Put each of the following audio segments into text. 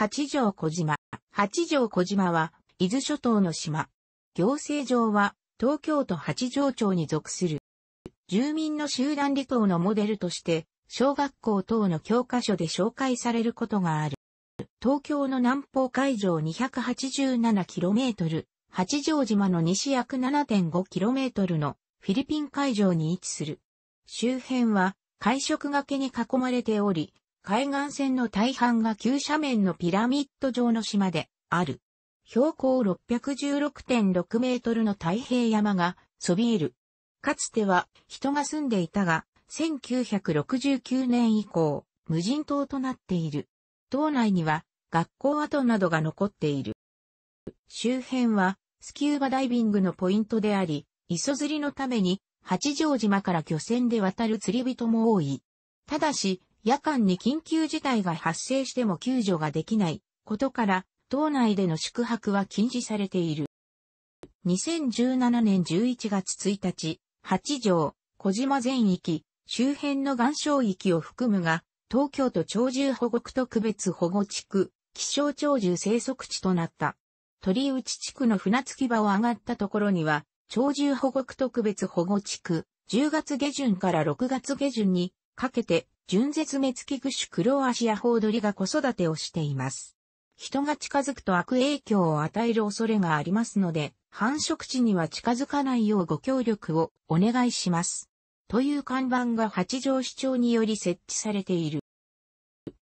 八条小島。八条小島は、伊豆諸島の島。行政上は、東京都八条町に属する。住民の集団離島のモデルとして、小学校等の教科書で紹介されることがある。東京の南方海上 287km、八丈島の西約 7.5km のフィリピン海上に位置する。周辺は、海食崖に囲まれており、海岸線の大半が急斜面のピラミッド状の島である。標高616.6メートルの太平山がそびえる。かつては人が住んでいたが、1969年以降、無人島となっている。島内には学校跡などが残っている。周辺はスキューバダイビングのポイントであり、磯釣りのために八丈島から漁船で渡る釣り人も多い。ただし、夜間に緊急事態が発生しても救助ができないことから、島内での宿泊は禁止されている。2017年11月1日、八条、小島全域、周辺の岩礁域を含むが、東京都鳥獣保護区特別保護地区、気象鳥獣生息地となった。鳥内地区の船着き場を上がったところには、鳥獣保護区特別保護地区、10月下旬から6月下旬にかけて純絶滅危惧種クロアシアホウドリが子育てをしています。人が近づくと悪影響を与える恐れがありますので、繁殖地には近づかないようご協力をお願いします。という看板が八条市長により設置されている。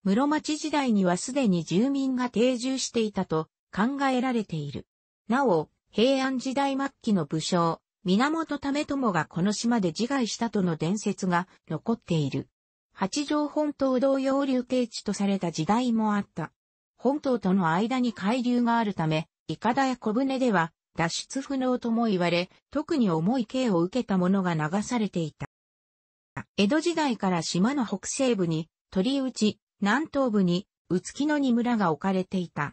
室町時代にはすでに住民が定住していたと考えられている。なお、平安時代末期の武将、源為朝がこの島で自害したとの伝説が残っている。八丈本島同様流刑地とされた時代もあった。本島との間に海流があるため、イカダや小舟では脱出不能とも言われ、特に重い刑を受けたものが流されていた。江戸時代から島の北西部に鳥内、南東部に宇月の二村が置かれていた。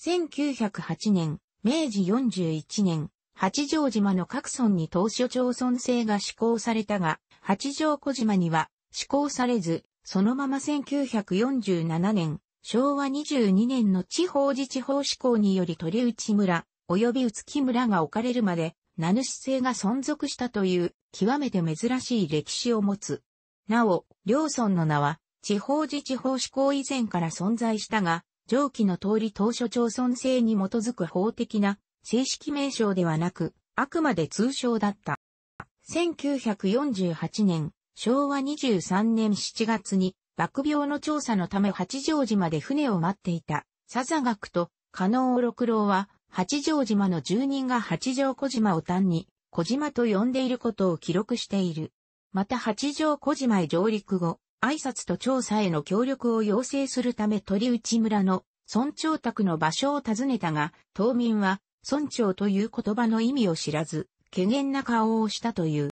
1908年、明治41年、八丈島の各村に当初町村制が施行されたが、八丈小島には施行されず、そのまま1947年、昭和22年の地方自治法施行により鳥内村、及び宇月村が置かれるまで、名主制が存続したという、極めて珍しい歴史を持つ。なお、両村の名は、地方自治法施行以前から存在したが、上記の通り当初町村制に基づく法的な正式名称ではなく、あくまで通称だった。1948年、昭和23年7月に、爆病の調査のため八丈島で船を待っていた、サザ学と、加納六郎は、八丈島の住人が八丈小島を単に、小島と呼んでいることを記録している。また八丈小島へ上陸後、挨拶と調査への協力を要請するため鳥内村の村長宅の場所を訪ねたが、島民は村長という言葉の意味を知らず、懸念な顔をしたという。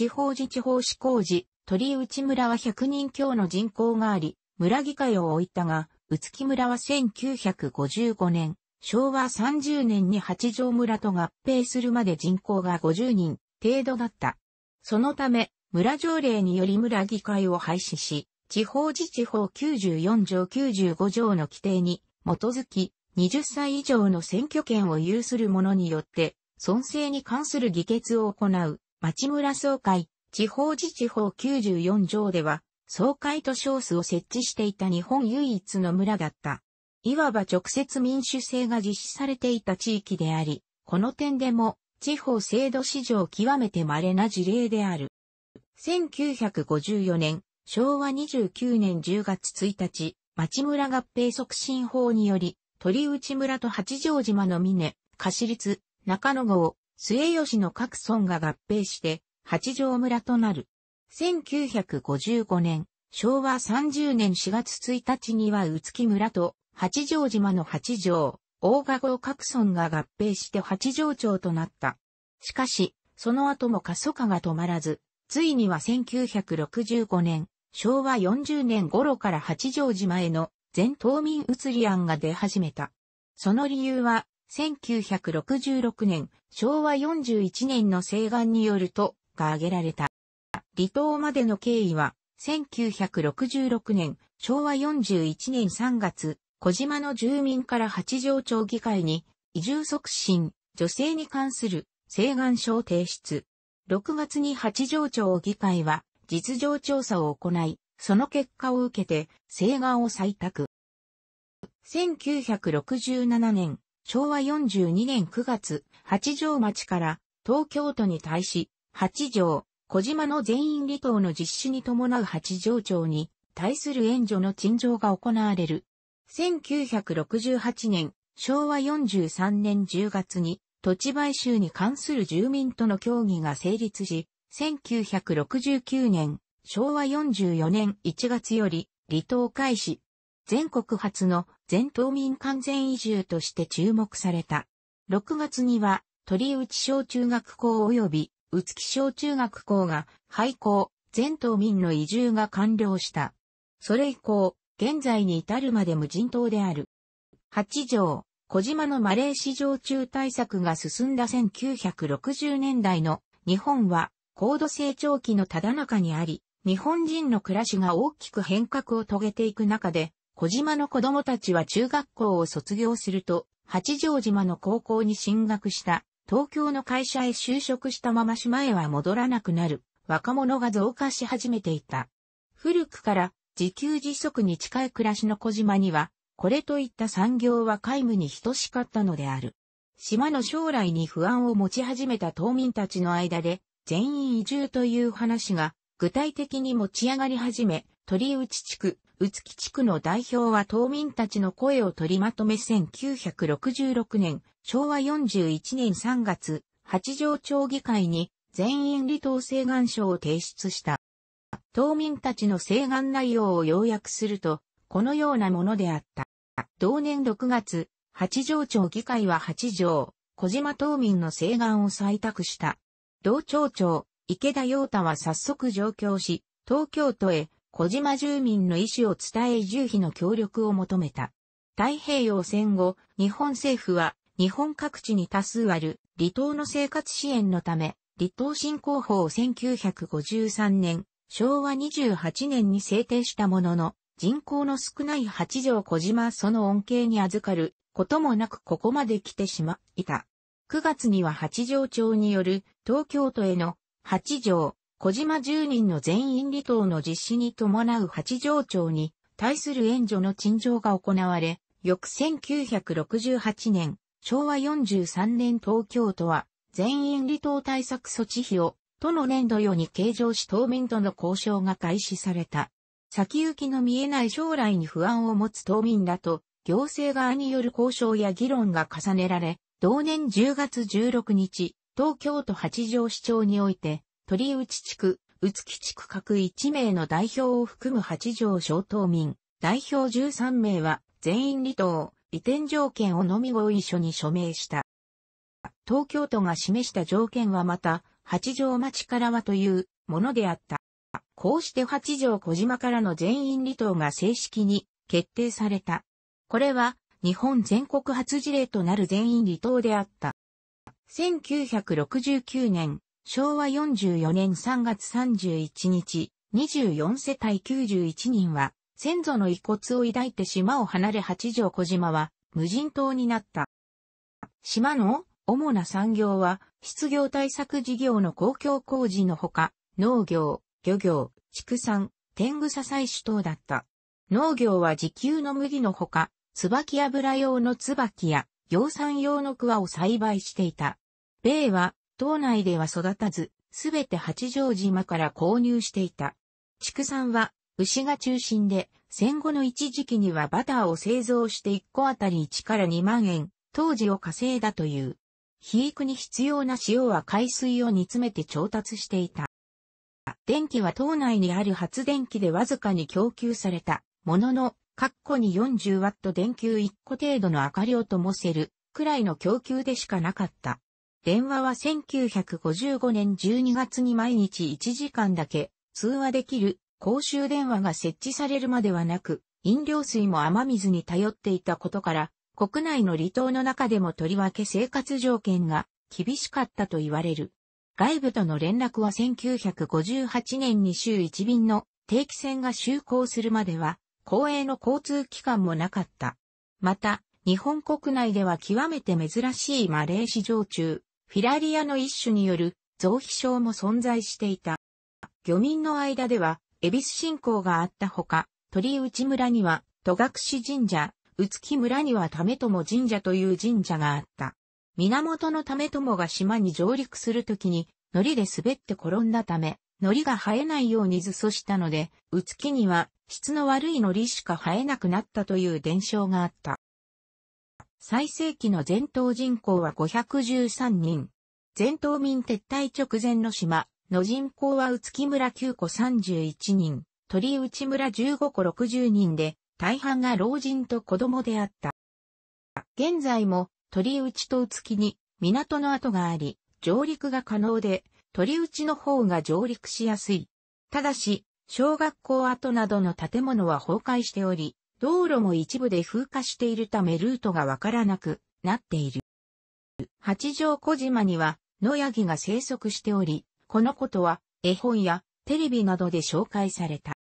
地方自治法施行時、鳥内村は100人強の人口があり、村議会を置いたが、宇木村は1955年、昭和30年に八条村と合併するまで人口が50人程度だった。そのため、村条例により村議会を廃止し、地方自治法94条95条の規定に基づき、20歳以上の選挙権を有する者によって、尊政に関する議決を行う町村総会、地方自治法94条では、総会と称数を設置していた日本唯一の村だった。いわば直接民主制が実施されていた地域であり、この点でも地方制度史上極めて稀な事例である。1954年、昭和29年10月1日、町村合併促進法により、鳥内村と八丈島の峰、貸立、中野郷、末吉の各村が合併して、八条村となる。1955年、昭和30年4月1日には宇月村と八丈島の八条、大賀号各村が合併して八条町となった。しかし、その後も過疎化が止まらず、ついには1965年、昭和40年頃から八丈島への全島民移り案が出始めた。その理由は、1966年、昭和41年の請願によると、が挙げられた。離島までの経緯は、1966年、昭和41年3月、小島の住民から八条町議会に、移住促進、女性に関する、請願書を提出。6月に八条町議会は、実情調査を行い、その結果を受けて、請願を採択。1967年、昭和42年9月、八条町から東京都に対し、八条、小島の全員離島の実施に伴う八条町に対する援助の陳情が行われる。1968年、昭和43年10月に土地買収に関する住民との協議が成立し、1969年、昭和44年1月より離島開始、全国初の全島民完全移住として注目された。6月には、鳥内小中学校及び、宇月小中学校が廃校、全島民の移住が完了した。それ以降、現在に至るまで無人島である。8条、小島のマレー市場中対策が進んだ1960年代の日本は高度成長期のただ中にあり、日本人の暮らしが大きく変革を遂げていく中で、小島の子供たちは中学校を卒業すると、八丈島の高校に進学した、東京の会社へ就職したまま島へは戻らなくなる、若者が増加し始めていた。古くから自給自足に近い暮らしの小島には、これといった産業は皆無に等しかったのである。島の将来に不安を持ち始めた島民たちの間で、全員移住という話が具体的に持ち上がり始め、鳥内地区、宇木地区の代表は島民たちの声を取りまとめ1966年、昭和41年3月、八条町議会に全員離島請願書を提出した。島民たちの請願内容を要約すると、このようなものであった。同年6月、八条町議会は八条、小島島民の請願を採択した。同町長、池田陽太は早速上京し、東京都へ小島住民の意思を伝え移住費の協力を求めた。太平洋戦後、日本政府は日本各地に多数ある離島の生活支援のため、離島振興法を1953年、昭和28年に制定したものの、人口の少ない八条小島その恩恵に預かることもなくここまで来てしまいた。9月には八条町による東京都への八条小島住人の全員離島の実施に伴う八条町に対する援助の陳情が行われ、翌1968年、昭和43年東京都は全員離島対策措置費を都の年度よに計上し当民との交渉が開始された。先行きの見えない将来に不安を持つ島民らと、行政側による交渉や議論が重ねられ、同年10月16日、東京都八条市長において、鳥内地区、宇月地区各1名の代表を含む8条小島民、代表13名は全員離島、移転条件をのみ合意書に署名した。東京都が示した条件はまた、八条町からはというものであった。こうして八条小島からの全員離島が正式に決定された。これは日本全国初事例となる全員離島であった。1969年、昭和44年3月31日、24世帯91人は、先祖の遺骨を抱いて島を離れ八条小島は無人島になった。島の主な産業は失業対策事業の公共工事のほか、農業、漁業、畜産、天草採取等だった。農業は自給の麦のほか、椿油用の椿や、養蚕用の桑を栽培していた。米は島内では育たず、すべて八丈島から購入していた。畜産は牛が中心で、戦後の一時期にはバターを製造して1個あたり1から2万円、当時を稼いだという。肥育に必要な塩は海水を煮詰めて調達していた。電気は島内にある発電機でわずかに供給されたものの、括弧に40ワット電球1個程度の明かりを灯せるくらいの供給でしかなかった。電話は1955年12月に毎日1時間だけ通話できる公衆電話が設置されるまではなく、飲料水も雨水に頼っていたことから、国内の離島の中でもとりわけ生活条件が厳しかったと言われる。外部との連絡は1958年に週1便の定期船が就航するまでは、公営の交通機関もなかった。また、日本国内では極めて珍しいマレー市場中、フィラリアの一種による増皮症も存在していた。漁民の間では、恵比寿信仰があったほか、鳥内村には戸隠神社、宇津木村には為友神社という神社があった。源の為友が島に上陸するときに、糊で滑って転んだため、糊が生えないように図素したので、宇津木には質の悪い糊しか生えなくなったという伝承があった。最盛期の全島人口は513人。全島民撤退直前の島の人口は宇月村9個31人、鳥内村15個60人で、大半が老人と子供であった。現在も鳥内と宇月に港の跡があり、上陸が可能で、鳥内の方が上陸しやすい。ただし、小学校跡などの建物は崩壊しており、道路も一部で風化しているためルートがわからなくなっている。八丈小島には野ヤギが生息しており、このことは絵本やテレビなどで紹介された。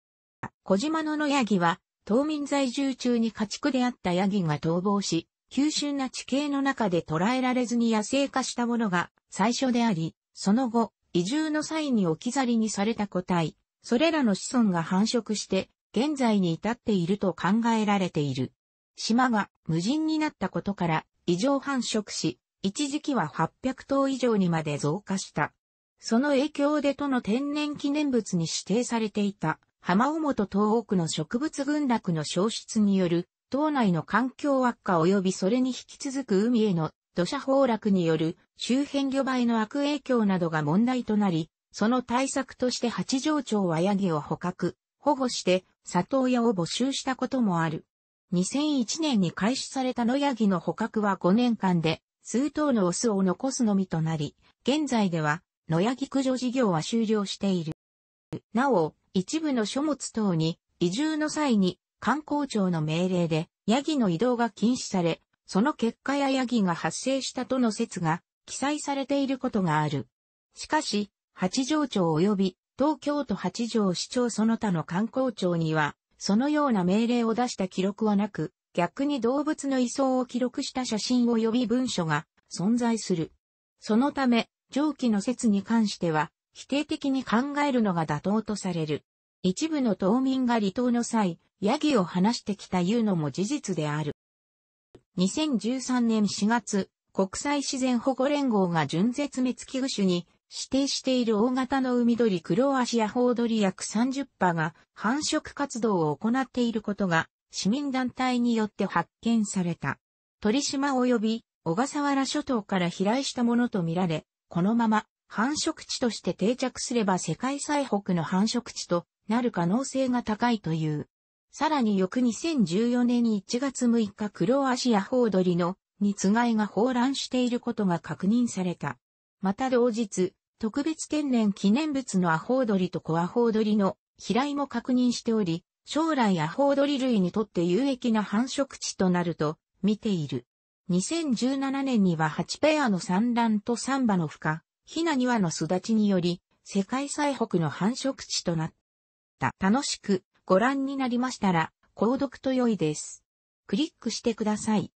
小島の野ヤギは島民在住中に家畜であったヤギが逃亡し、急峻な地形の中で捕らえられずに野生化したものが最初であり、その後、移住の際に置き去りにされた個体、それらの子孫が繁殖して現在に至っていると考えられている。島が無人になったことから異常繁殖し、一時期は800頭以上にまで増加した。その影響で都の天然記念物に指定されていた浜表本東北の植物群落の消失による島内の環境悪化及びそれに引き続く海への土砂崩落による周辺魚媒の悪影響などが問題となり、その対策として八条町はヤギを捕獲、保護して里親を募集したこともある。2001年に開始された野ヤギの捕獲は5年間で数頭のオスを残すのみとなり、現在では野ヤギ駆除事業は終了している。なお、一部の書物等に移住の際に観光庁の命令でヤギの移動が禁止され、その結果やヤギが発生したとの説が記載されていることがある。しかし、八条町及び東京都八条市長その他の観光庁には、そのような命令を出した記録はなく、逆に動物の移送を記録した写真及び文書が存在する。そのため、上記の説に関しては、否定的に考えるのが妥当とされる。一部の島民が離島の際、ヤギを放してきたいうのも事実である。2013年4月、国際自然保護連合が準絶滅危惧種に指定している大型の海鳥クロアシアホウドリ約30羽が繁殖活動を行っていることが市民団体によって発見された。鳥島及び小笠原諸島から飛来したものとみられ、このまま繁殖地として定着すれば世界最北の繁殖地となる可能性が高いという。さらに翌2014年1月6日クロアシアホウドリのにつがいが放卵していることが確認された。また同日、特別天然記念物のアホウドリとコアホウドリの飛来も確認しており、将来アホウドリ類にとって有益な繁殖地となると見ている。2017年には8ペアの産卵とサンバの孵化、ヒナ庭羽の育ちにより、世界最北の繁殖地となった。楽しくご覧になりましたら、購読と良いです。クリックしてください。